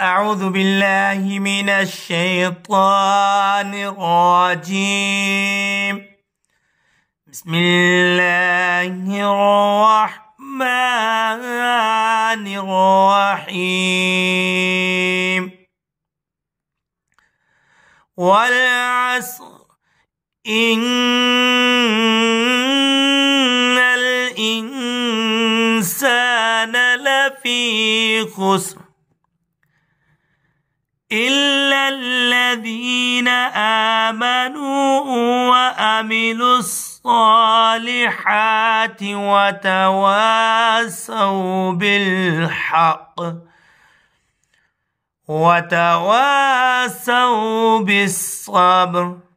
أعوذ بالله من الشيطان الرجيم بسم الله الرحمن الرحيم والعصر إن الإنسان لفي خسر إلا الذين آمنوا وأملوا الصالحات وتواسوا بالحق وتواسوا بالصبر